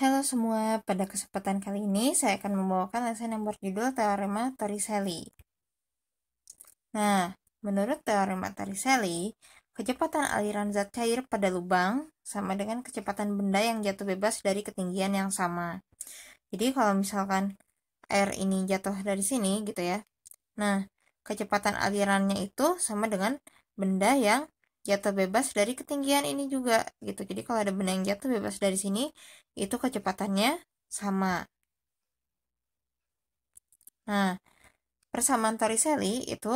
Halo semua, pada kesempatan kali ini saya akan membawakan lesson yang berjudul Teorema Torricelli. Nah, menurut teorema Torricelli, kecepatan aliran zat cair pada lubang sama dengan kecepatan benda yang jatuh bebas dari ketinggian yang sama. Jadi kalau misalkan air ini jatuh dari sini gitu ya. Nah, kecepatan alirannya itu sama dengan benda yang jatuh bebas dari ketinggian ini juga gitu. Jadi kalau ada benda yang jatuh bebas dari sini, itu kecepatannya sama. Nah, persamaan Torricelli itu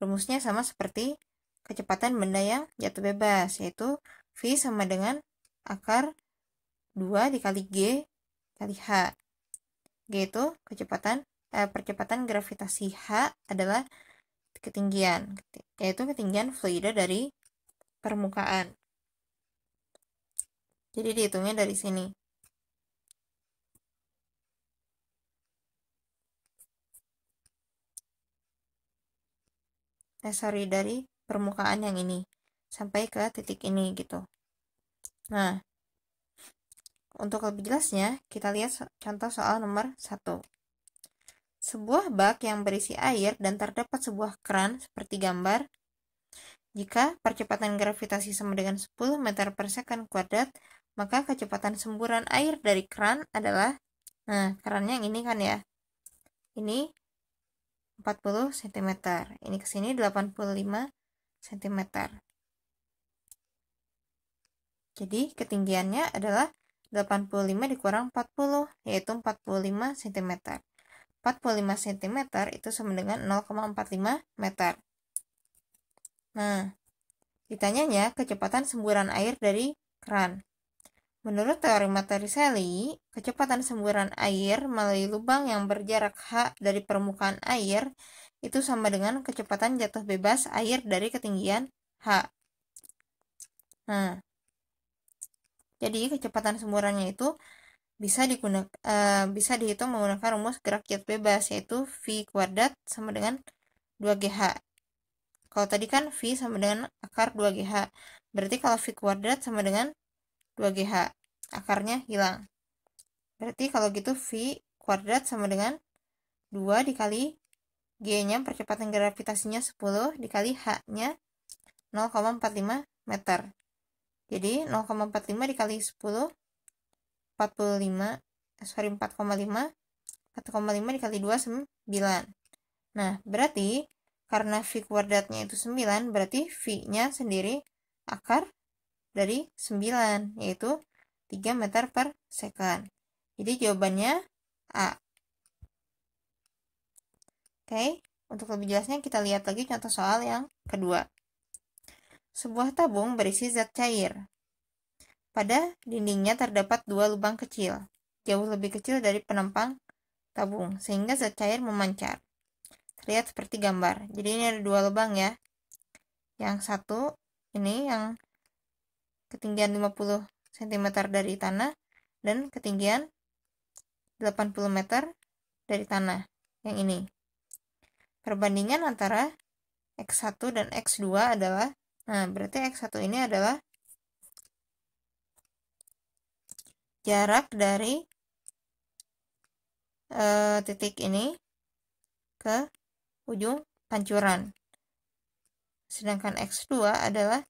rumusnya sama seperti kecepatan benda yang jatuh bebas, yaitu V sama dengan akar 2 dikali G kali H. G itu kecepatan eh, percepatan gravitasi H adalah ketinggian yaitu ketinggian fluida dari permukaan jadi dihitungnya dari sini eh sorry dari permukaan yang ini sampai ke titik ini gitu nah untuk lebih jelasnya kita lihat contoh soal nomor 1 sebuah bak yang berisi air dan terdapat sebuah keran seperti gambar. Jika percepatan gravitasi sama dengan 10 meter per second kuadrat, maka kecepatan semburan air dari keran adalah nah, kerannya yang ini kan ya. Ini 40 cm. Ini ke sini 85 cm. Jadi ketinggiannya adalah 85 dikurang 40 yaitu 45 cm. 45 cm itu sama dengan 0,45 meter. Nah, ditanyanya kecepatan semburan air dari keran. Menurut teori materi Sally, kecepatan semburan air melalui lubang yang berjarak h dari permukaan air itu sama dengan kecepatan jatuh bebas air dari ketinggian h. Nah, jadi kecepatan semburannya itu bisa digunakan uh, eh, bisa dihitung menggunakan rumus gerak giat bebas yaitu V kuadrat sama dengan 2GH. Kalau tadi kan V sama dengan akar 2GH. Berarti kalau V kuadrat sama dengan 2GH. Akarnya hilang. Berarti kalau gitu V kuadrat sama dengan 2 dikali G-nya percepatan gravitasinya 10 dikali H-nya 0,45 meter. Jadi 0,45 dikali 10 45 eh, sorry 4,5 4,5 dikali 2 9 nah berarti karena V kuadratnya itu 9 berarti V nya sendiri akar dari 9 yaitu 3 meter per second jadi jawabannya A oke okay. untuk lebih jelasnya kita lihat lagi contoh soal yang kedua sebuah tabung berisi zat cair pada dindingnya terdapat dua lubang kecil, jauh lebih kecil dari penampang tabung, sehingga zat cair memancar. Terlihat seperti gambar. Jadi ini ada dua lubang ya. Yang satu ini yang ketinggian 50 cm dari tanah dan ketinggian 80 meter dari tanah yang ini. Perbandingan antara X1 dan X2 adalah, nah berarti X1 ini adalah jarak dari e, titik ini ke ujung pancuran. Sedangkan X2 adalah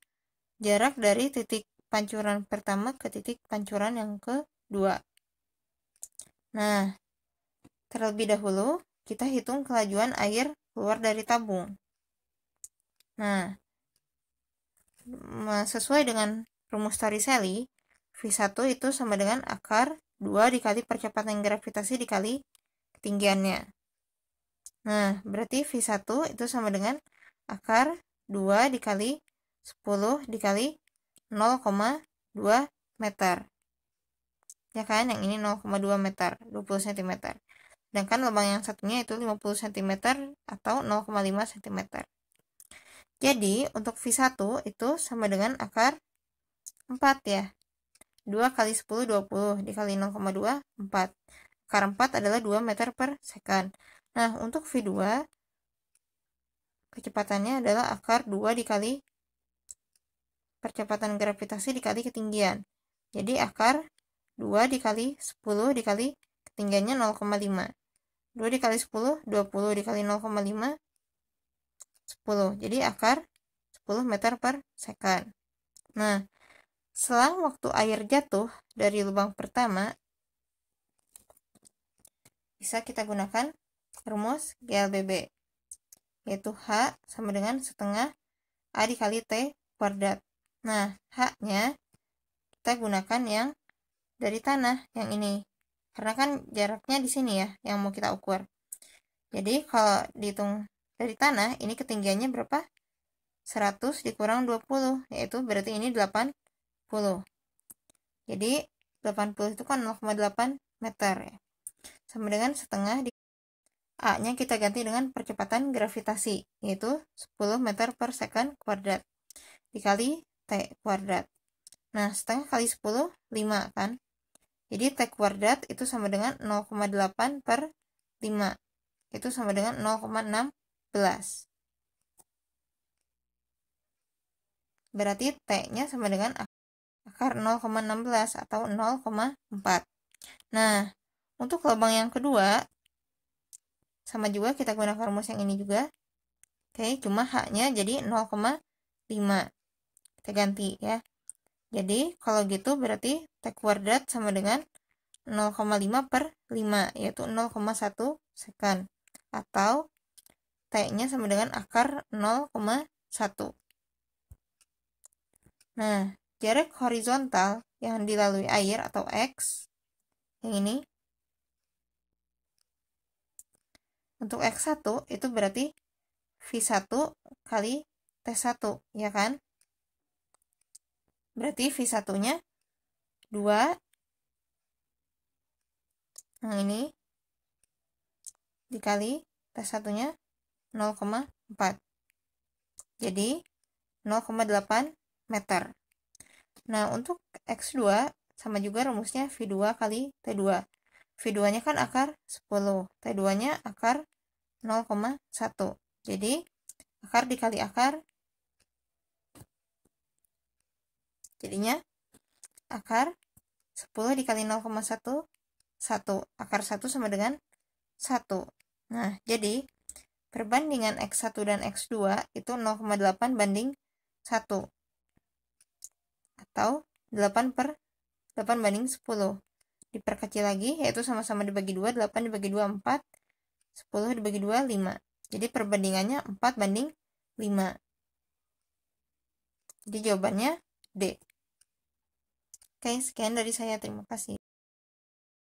jarak dari titik pancuran pertama ke titik pancuran yang kedua. Nah, terlebih dahulu kita hitung kelajuan air keluar dari tabung. Nah, sesuai dengan rumus Torricelli, V1 itu sama dengan akar 2 dikali percepatan gravitasi dikali ketinggiannya. Nah, berarti V1 itu sama dengan akar 2 dikali 10 dikali 0,2 meter. Ya kan, yang ini 0,2 meter, 20 cm. Sedangkan lubang yang satunya itu 50 cm atau 0,5 cm. Jadi, untuk V1 itu sama dengan akar 4 ya. 2 kali 10 20 dikali 0,2 4 akar 4 adalah 2 meter per second nah untuk V2 kecepatannya adalah akar 2 dikali percepatan gravitasi dikali ketinggian jadi akar 2 dikali 10 dikali ketinggiannya 0,5 2 dikali 10 20 dikali 0,5 10 jadi akar 10 meter per second nah Selang waktu air jatuh dari lubang pertama, bisa kita gunakan rumus GLBB, yaitu H sama dengan setengah A dikali T kuadrat. Nah, H-nya kita gunakan yang dari tanah, yang ini. Karena kan jaraknya di sini ya, yang mau kita ukur. Jadi, kalau dihitung dari tanah, ini ketinggiannya berapa? 100 dikurang 20, yaitu berarti ini 8 10. Jadi 80 itu kan 0,8 meter ya. Sama dengan setengah di A-nya kita ganti dengan percepatan gravitasi, yaitu 10 meter per second kuadrat dikali T kuadrat. Nah, setengah kali 10, 5 kan? Jadi T kuadrat itu sama dengan 0,8 per 5, itu sama dengan 0,16. Berarti T-nya sama dengan A akar 0,16 atau 0,4. Nah, untuk lubang yang kedua, sama juga kita gunakan rumus yang ini juga. Oke, cuma H-nya jadi 0,5. Kita ganti ya. Jadi, kalau gitu berarti T kuadrat sama dengan 0,5 per 5, yaitu 0,1 sekan. Atau T-nya sama dengan akar 0,1. Nah, Jarak horizontal yang dilalui air atau X, yang ini, untuk X1 itu berarti V1 kali T1, ya kan? Berarti V1-nya 2 yang ini dikali T1-nya 0,4. Jadi 0,8 meter. Nah, untuk X2 sama juga rumusnya V2 kali T2. V2-nya kan akar 10, T2-nya akar 0,1. Jadi, akar dikali akar jadinya akar 10 dikali 0,1 1 akar 1 sama dengan 1 nah jadi perbandingan x1 dan x2 itu 0,8 banding 1 atau 8 per 8 banding 10. Diperkecil lagi, yaitu sama-sama dibagi 2, 8 dibagi 2, 4, 10 dibagi 2, 5. Jadi perbandingannya 4 banding 5. Jadi jawabannya D. Oke, sekian dari saya. Terima kasih.